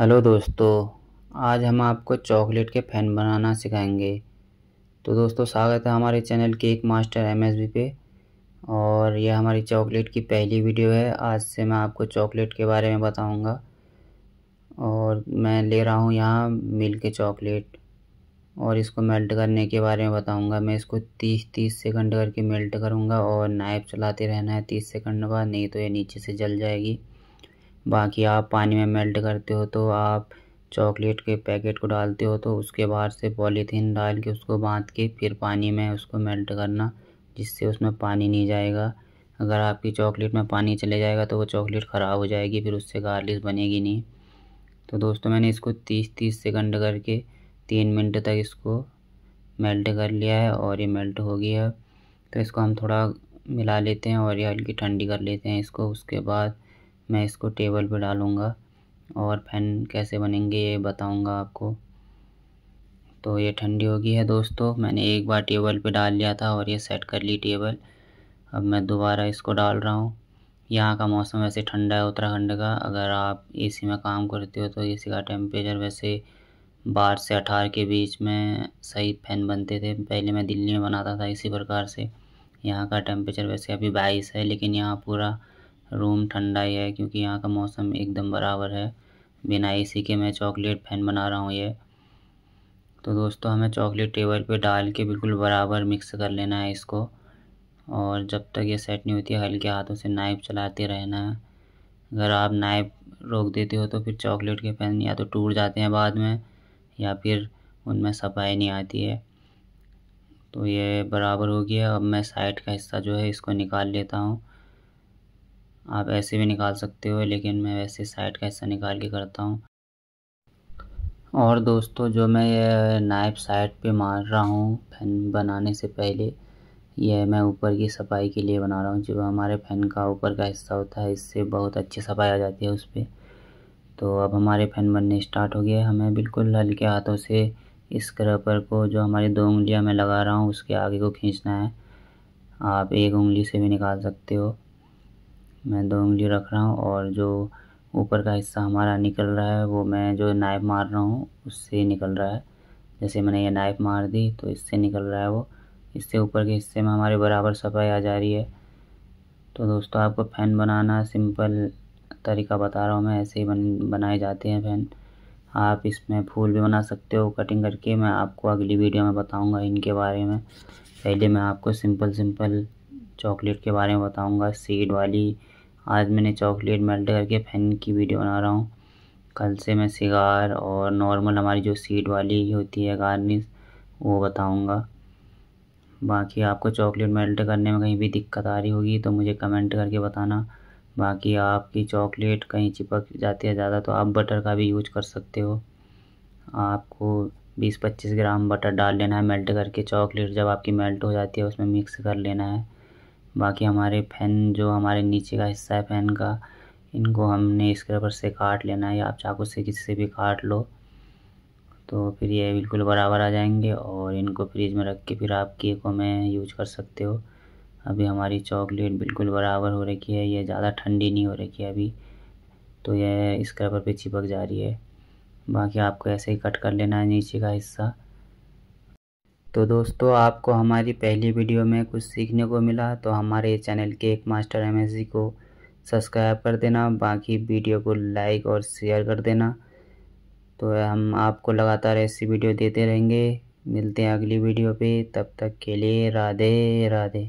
hello दोस्तों आज हम आपको चॉकलेट के फैन बनाना सिखाएंगे तो दोस्तों स्वागत है हमारे चैनल केक मास्टर एम पे और यह हमारी चॉकलेट की पहली वीडियो है आज से मैं आपको चॉकलेट के बारे में बताऊंगा और मैं ले रहा हूँ यहाँ मिल्क चॉकलेट और इसको मेल्ट करने के बारे में बताऊंगा मैं इसको तीस तीस सेकंड करके मेल्ट करूँगा और नाइफ चलाते रहना है तीस सेकंड बाद नहीं तो ये नीचे से जल जाएगी बाकी आप पानी में मेल्ट करते हो तो आप चॉकलेट के पैकेट को डालते हो तो उसके बाहर से पॉलीथीन डाल के उसको बांध के फिर पानी में उसको मेल्ट करना जिससे उसमें पानी नहीं जाएगा अगर आपकी चॉकलेट में पानी चले जाएगा तो वो चॉकलेट ख़राब हो जाएगी फिर उससे गार्लिश बनेगी नहीं तो दोस्तों मैंने इसको तीस तीस सेकंड करके तीन मिनट तक इसको मेल्ट कर लिया है और ये मेल्ट हो गया है तो इसको हम थोड़ा मिला लेते हैं और ये हल्की ठंडी कर लेते हैं इसको उसके बाद मैं इसको टेबल पे डालूँगा और फैन कैसे बनेंगे ये बताऊँगा आपको तो ये ठंडी होगी है दोस्तों मैंने एक बार टेबल पे डाल लिया था और ये सेट कर ली टेबल अब मैं दोबारा इसको डाल रहा हूँ यहाँ का मौसम वैसे ठंडा है उत्तराखंड का अगर आप ए में काम करते हो तो ए का टेम्परेचर वैसे बारह से अठारह के बीच में सही फैन बनते थे पहले मैं दिल्ली में बनाता था इसी प्रकार से यहाँ का टेम्परेचर वैसे अभी बाईस है लेकिन यहाँ पूरा रूम ठंडा ही है क्योंकि यहाँ का मौसम एकदम बराबर है बिना एसी के मैं चॉकलेट फैन बना रहा हूँ ये तो दोस्तों हमें चॉकलेट टेबल पे डाल के बिल्कुल बराबर मिक्स कर लेना है इसको और जब तक ये सेट नहीं होती है हल्के हाथों से नाइफ चलाते रहना है अगर आप नाइफ रोक देते हो तो फिर चॉकलेट के फैन या तो टूट जाते हैं बाद में या फिर उनमें सफाई नहीं आती है तो ये बराबर हो गया अब मैं साइड का हिस्सा जो है इसको निकाल लेता हूँ आप ऐसे भी निकाल सकते हो लेकिन मैं वैसे साइड का हिस्सा निकाल के करता हूँ और दोस्तों जो मैं ये नाइफ साइड पे मार रहा हूँ फैन बनाने से पहले यह मैं ऊपर की सफाई के लिए बना रहा हूँ जो हमारे फैन का ऊपर का हिस्सा होता है इससे बहुत अच्छी सफाई आ जाती है उस पर तो अब हमारे फैन बनने स्टार्ट हो गया हमें बिल्कुल हल्के हाथों से इस क्रपर को जो हमारी दो उंगलियां मैं लगा रहा हूँ उसके आगे को खींचना है आप एक उंगली से भी निकाल सकते हो मैं दो उंगली रख रहा हूँ और जो ऊपर का हिस्सा हमारा निकल रहा है वो मैं जो नाइफ मार रहा हूँ उससे निकल रहा है जैसे मैंने ये नाइफ मार दी तो इससे निकल रहा है वो इससे ऊपर के हिस्से में हमारे बराबर सफाई आ जा रही है तो दोस्तों आपको फ़ैन बनाना सिंपल तरीका बता रहा हूँ मैं ऐसे ही बन बनाए जाते हैं फ़ैन आप इसमें फूल भी बना सकते हो कटिंग करके मैं आपको अगली वीडियो में बताऊँगा इनके बारे में पहले मैं आपको सिंपल सिंपल चॉकलेट के बारे में बताऊंगा सीड वाली आज मैंने चॉकलेट मेल्ट करके फैन की वीडियो बना रहा हूँ कल से मैं सिगार और नॉर्मल हमारी जो सीड वाली होती है गार्निश वो बताऊँगा बाकी आपको चॉकलेट मेल्ट करने में कहीं भी दिक्कत आ रही होगी तो मुझे कमेंट करके बताना बाकी आपकी चॉकलेट कहीं चिपक जाती है ज़्यादा तो आप बटर का भी यूज कर सकते हो आपको 20-25 ग्राम बटर डाल लेना है मेल्ट करके चॉकलेट जब आपकी मेल्ट हो जाती है उसमें मिक्स कर लेना है बाकी हमारे फैन जो हमारे नीचे का हिस्सा है फैन का इनको हमने स्क्रबर से काट लेना है या आप चाकू से किसी से भी काट लो तो फिर ये बिल्कुल बराबर आ जाएंगे और इनको फ्रिज में रख के फिर आप केक में यूज कर सकते हो अभी हमारी चॉकलेट बिल्कुल बराबर हो रखी है ये ज़्यादा ठंडी नहीं हो रखी है अभी तो यह स्क्रबर पर चिपक जा रही है बाकी आपको ऐसे ही कट कर लेना है नीचे का हिस्सा तो दोस्तों आपको हमारी पहली वीडियो में कुछ सीखने को मिला तो हमारे चैनल के एक मास्टर एम को सब्सक्राइब कर देना बाकी वीडियो को लाइक और शेयर कर देना तो हम आपको लगातार ऐसी वीडियो देते रहेंगे मिलते हैं अगली वीडियो पे तब तक के लिए राधे राधे